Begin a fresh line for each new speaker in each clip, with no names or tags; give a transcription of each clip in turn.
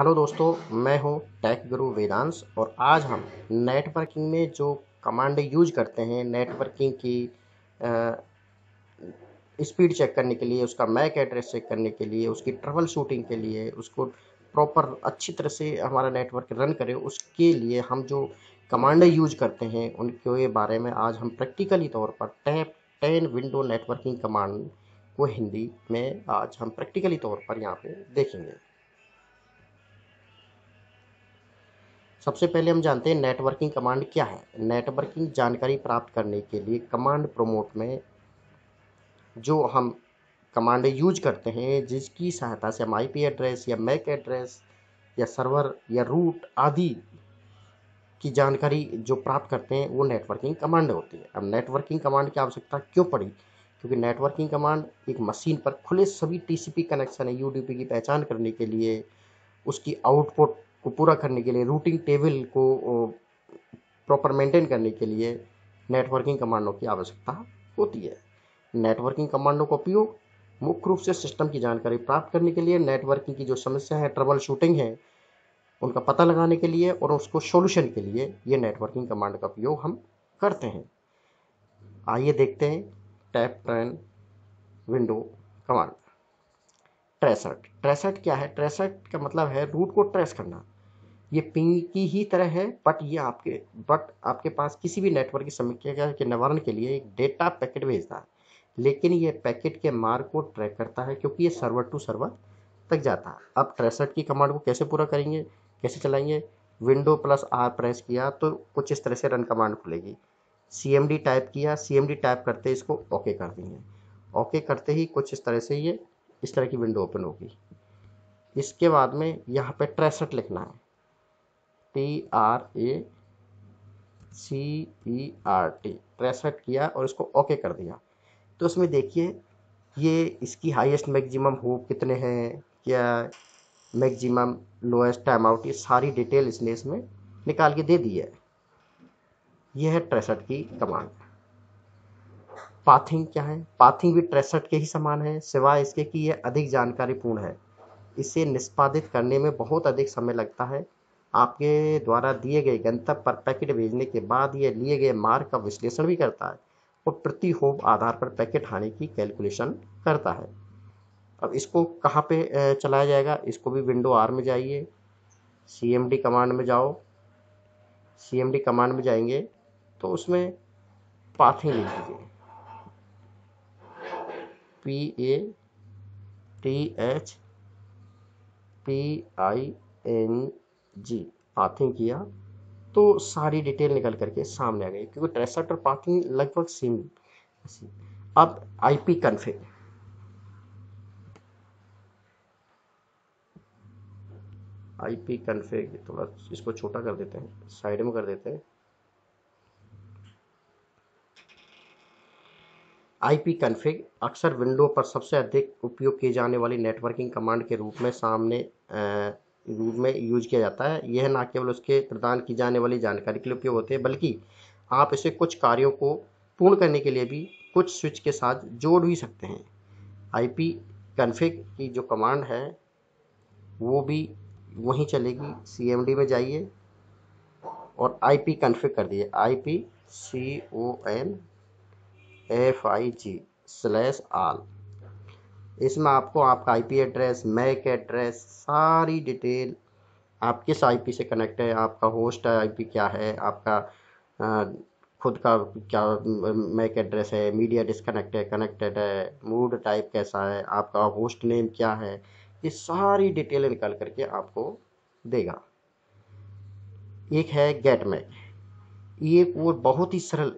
hello दोस्तों मैं हूं टैक गुरु वेदांश और आज हम नेटवर्किंग में जो कमांड यूज करते हैं नेटवर्किंग की स्पीड चेक करने के लिए उसका मैक एड्रेस चेक करने के लिए उसकी ट्रबल शूटिंग के लिए उसको प्रॉपर अच्छी तरह से हमारा नेटवर्क रन करे उसके लिए हम जो कमांड यूज करते हैं उनके बारे में आज हम प्रैक्टिकली तौर पर top ten Windows networking command को हिंदी में आज हम प्रैक्टिकली तौर पर यहाँ पे देखेंगे सबसे पहले हम जानते हैं नेटवर्किंग कमांड क्या है नेटवर्किंग जानकारी प्राप्त करने के लिए कमांड प्रोमोट में जो हम कमांड यूज करते हैं जिसकी सहायता से हम आईपी एड्रेस या मैक एड्रेस या सर्वर या रूट आदि की जानकारी जो प्राप्त करते हैं वो नेटवर्किंग कमांड होती है अब नेटवर्किंग कमांड की आवश्यकता क्यों पड़ी क्योंकि नेटवर्किंग कमांड एक मशीन पर खुले सभी टीसीपी कनेक्शन है यूडीपी की पहचान करने के लिए उसकी आउटपुट को पूरा करने के लिए रूटिंग टेबल को प्रॉपर मेंटेन करने के लिए नेटवर्किंग कमांडों की आवश्यकता होती है नेटवर्किंग कमांडों का उपयोग मुख्य रूप से सिस्टम की जानकारी प्राप्त करने के लिए नेटवर्किंग की जो समस्या है ट्रबल शूटिंग है उनका पता लगाने के लिए और उसको सॉल्यूशन के लिए ये नेटवर्किंग कमांड का उपयोग हम करते हैं आइए देखते हैं top train Windows command tracert tracert क्या है ट्रेसट का मतलब है रूट को ट्रेस करना ये पिंग की ही तरह है बट ये आपके बट आपके पास किसी भी नेटवर्क की समस्या के निवारण के लिए एक डेटा पैकेट भेजता है लेकिन ये पैकेट के मार्ग को ट्रैक करता है क्योंकि ये सर्वर टू सर्वर तक जाता है अब ट्रेसट की कमांड को कैसे पूरा करेंगे कैसे चलाएंगे विंडो प्लस आर प्रेस किया तो कुछ इस तरह से रन कमांड खुलेगी सी डी टाइप किया सी एम डी टाइप करते इसको ओके कर देंगे ओके करते ही कुछ इस तरह से ये इस तरह की विंडो ओपन होगी इसके बाद में यहाँ पे ट्रेसट लिखना है T R A C E R T tracert किया और इसको ओके कर दिया तो उसमें देखिए ये इसकी हाईएस्ट मैक्सिमम हुप कितने हैं क्या मैक्सिमम लोएस्ट टाइम आउट ये सारी डिटेल इसने इसमें निकाल के दे दी है यह है ट्रेसठ की कमांड पाथिंग क्या है पाथिंग भी ट्रेसठ के ही समान है सिवाय इसके कि यह अधिक जानकारीपूर्ण है इसे निष्पादित करने में बहुत अधिक समय लगता है आपके द्वारा दिए गए गंतव्य पर पैकेट भेजने के बाद यह लिए गए मार्ग का विश्लेषण भी करता है और प्रति होप आधार पर पैकेट हानि की कैलकुलेशन करता है अब इसको कहाँ पे चलाया जाएगा इसको भी विंडो आर में जाइए सी कमांड में जाओ सी कमांड में जाएंगे तो उसमें पाथिंग लिख दीजिए P A T H P I N G pathping किया तो सारी डिटेल निकल करके सामने आ गई क्योंकि ट्रेसट और पाथिंग लगभग सेम अब आईपी कन्फिग आईपी कन्फिग थोड़ा इसको छोटा कर देते हैं साइड में कर देते हैं आईपी कन्फिग अक्सर विंडो पर सबसे अधिक उपयोग किए जाने वाली नेटवर्किंग कमांड के रूप में सामने आ, रूप में यूज किया जाता है यह ना केवल उसके प्रदान की जाने वाली जानकारी के लिए उपयोग होते हैं बल्कि आप इसे कुछ कार्यों को पूर्ण करने के लिए भी कुछ स्विच के साथ जोड़ भी सकते हैं आईपी कन्फिग की जो कमांड है वो भी वहीं चलेगी सीएमडी में जाइए और आईपी कन्फिग कर दिए IP C O N F I G slash all इसमें आपको आपका आईपी एड्रेस मैक एड्रेस सारी डिटेल आप किस आईपी से कनेक्ट है आपका होस्ट है आईपी क्या है आपका आ, खुद का क्या मैक एड्रेस है मीडिया डिसकनेक्ट है कनेक्टेड है मूड टाइप कैसा है आपका होस्ट नेम क्या है ये सारी डिटेल निकाल करके आपको देगा एक है गेट मैक ये वो बहुत ही सरल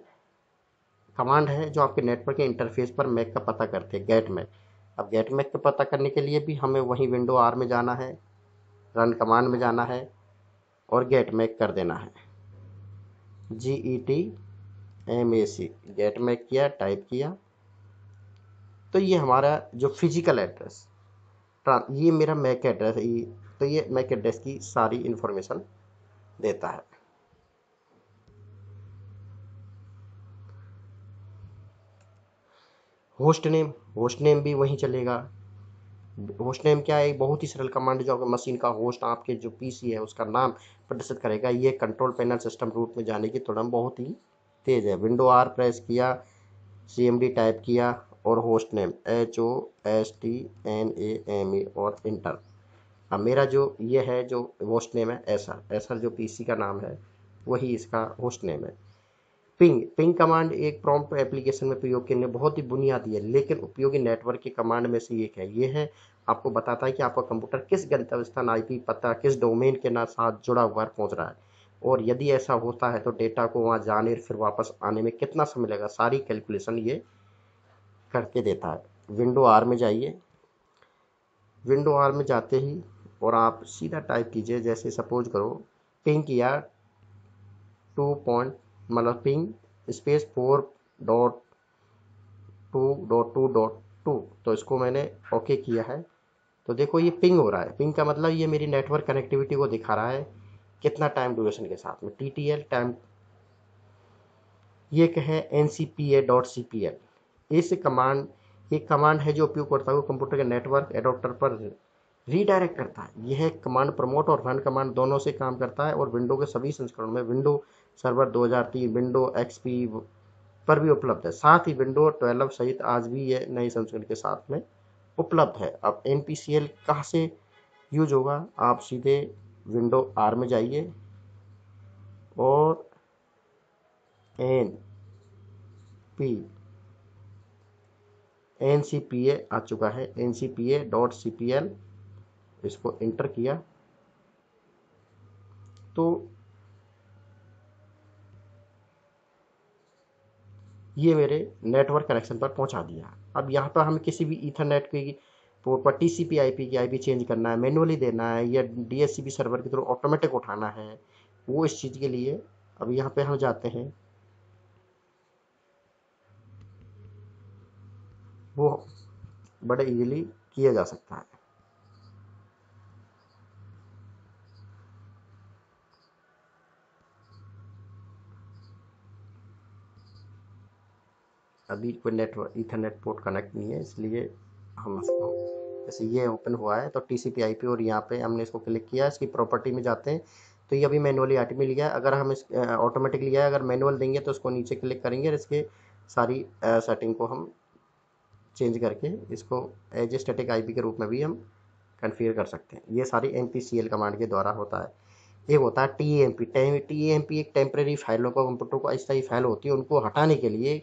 कमांड है जो आपके नेटवर्क के इंटरफेस पर मैक का पता करते हैं गेट मैक अब गेट मैक के पता करने के लिए भी हमें वहीं विंडो आर में जाना है रन कमांड में जाना है और गेट मैक कर देना है G E T M A C get mac किया टाइप किया तो ये हमारा जो फिजिकल एड्रेस ये मेरा मैक एड्रेस है ये तो ये मैक एड्रेस की सारी इन्फॉर्मेशन देता है होस्ट नेम होस्ट नेम भी वहीं चलेगा होस्ट नेम क्या है बहुत ही सरल कमांड जो मशीन का होस्ट आपके जो पीसी है उसका नाम प्रदर्शित करेगा ये कंट्रोल पैनल सिस्टम रूट में जाने की तुरंत बहुत ही तेज़ है विंडो आर प्रेस किया सी एम डी टाइप किया और host name H O S T N A M E और इंटर अब मेरा जो ये है जो होस्ट नेम है एसर एसर जो पीसी का नाम है वही इसका होस्ट नेम है पिंग पिंग कमांड एक प्रॉम्प्ट एप्लीकेशन में प्रयोग करने बहुत ही बुनियादी है लेकिन उपयोगी नेटवर्क के कमांड में से एक है ये है आपको बताता है कि आपका कंप्यूटर किस गंतव्य स्थान आईपी पता किस डोमेन के ना साथ जुड़ा हुआ पहुंच रहा है और यदि ऐसा होता है तो डेटा को वहाँ जाने और फिर वापस आने में कितना समय लगेगा सारी कैलकुलेशन ये करके देता है विंडो आर में जाइए विंडो आर में जाते ही और आप सीधा टाइप कीजिए जैसे सपोज करो पिंक या टू पॉइंट मतलब ping space four dot two dot two dot two तो इसको मैंने ओके किया है तो देखो ये पिंग हो रहा है पिंग का मतलब ये मेरी नेटवर्क कनेक्टिविटी को दिखा रहा है कितना टाइम ड्यूरेशन के साथ में टी टी एल टाइम ये कहें N C P A dot C P L इस कमांड एक कमांड है जो उपयोगकर्ता को कंप्यूटर के नेटवर्क एडोप्टर पर रीडायरेक्ट करता है यह कमांड प्रमोट और रन कमांड दोनों से काम करता है और विंडो के सभी संस्करण में विंडो सर्वर 2003 विंडो एक्सपी पर भी उपलब्ध है साथ ही विंडो 12 सहित आज भी ये नए संस्करण के साथ में उपलब्ध है अब एन पी सी एल कहाँ से यूज होगा आप सीधे विंडो आर में जाइए और N P N C P A आ चुका है N C P A dot C P L इसको इंटर किया तो ये मेरे नेटवर्क कनेक्शन पर पहुंचा दिया अब यहाँ पर हमें किसी भी ईथरनेट की पोर्ट पर T C P I P की आई पी चेंज करना है मैनुअली देना है या D S C P server के थ्रू ऑटोमेटिक उठाना है वो इस चीज़ के लिए अब यहाँ पे हम जाते हैं वो बड़े इजीली किया जा सकता है अभी कोई नेटवर्क इथरनेट पोर्ट कनेक्ट नहीं है इसलिए हम इसको जैसे ये ओपन हुआ है तो T C P I P और यहाँ पे हमने इसको क्लिक किया इसकी प्रॉपर्टी में जाते हैं तो ये अभी मैनुअली लिया है अगर हम इस ऑटोमेटिकली है अगर मैनुअल देंगे तो उसको नीचे क्लिक करेंगे और इसके सारी सेटिंग को हम चेंज करके इसको एज स्टेटिक पी के रूप में भी हम कन्फिगर कर सकते हैं ये सारी एन कमांड के द्वारा होता है एक होता है T M P temp T M P एक टेम्प्रेरी फाइलों को कंप्यूटर को अस्थायी फाइल होती है उनको हटाने के लिए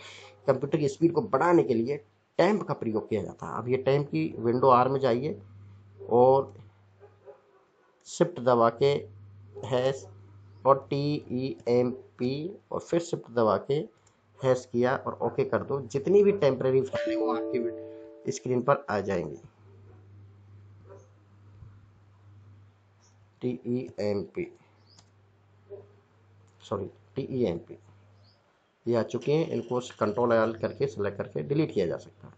कंप्यूटर की स्पीड को बढ़ाने के लिए टैंप का प्रयोग किया जाता है अब ये टैंप की विंडो आर में जाइए और शिफ्ट दबा के हैश और टी ई एम पी और फिर शिफ्ट दबा के हैश किया और ओके कर दो जितनी भी टेम्प्रेरी फाइलें वो आपकी स्क्रीन पर आ जाएंगी टी सॉरी टी ये आ चुके हैं इनको कंट्रोल आल करके सेलेक्ट करके डिलीट किया जा सकता है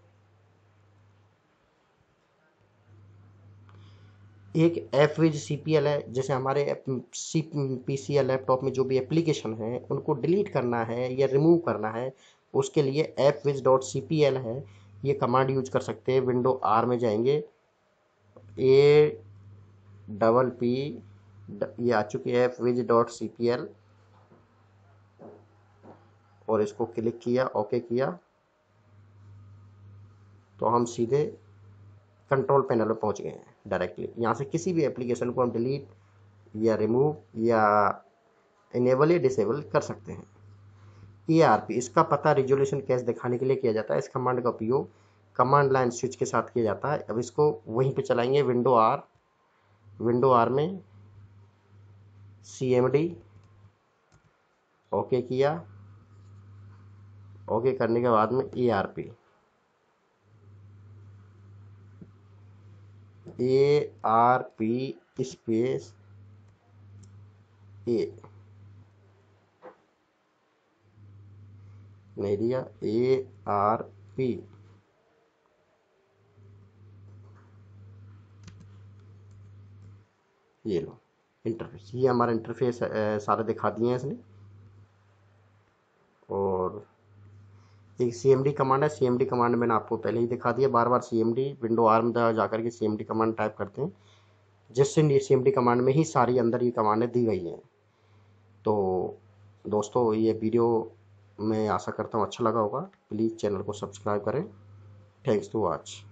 एक F wiz C P L है जैसे हमारे सी पी सी या लैपटॉप में जो भी एप्लीकेशन है उनको डिलीट करना है या रिमूव करना है उसके लिए F wiz dot C P L है ये कमांड यूज कर सकते हैं विंडो आर में जाएंगे ए डबल पी ये आ चुकी है wiz dot C P L और इसको क्लिक किया ओके किया तो हम सीधे कंट्रोल पैनल में पहुंच गए हैं डायरेक्टली यहां से किसी भी एप्लीकेशन को हम डिलीट या रिमूव या इनेबल या डिसेबल कर सकते हैं ई आर पी इसका पता रिजोल्यूशन कैश दिखाने के लिए किया जाता है इस कमांड का उपयोग कमांड लाइन स्विच के साथ किया जाता है अब इसको वहीं पे चलाएंगे विंडो आर विंडो आर में सी एम डी ओके किया ओके करने के बाद में A R P A R P space A नहीं दिया ए आर पी ये लो इंटरफेस ये हमारा इंटरफेस सारा दिखा दिए हैं इसने और एक सी एम डी कमांड है सी एम डी कमांड मैंने आपको पहले ही दिखा दिया बार बार सी एम डी विंडो आर्म जाकर के C M D command type करते हैं जिससे सी एम डी कमांड में ही सारी अंदर ये कमांडें दी गई हैं तो दोस्तों ये वीडियो मैं आशा करता हूँ अच्छा लगा होगा प्लीज़ चैनल को सब्सक्राइब करें थैंक्स टू वॉच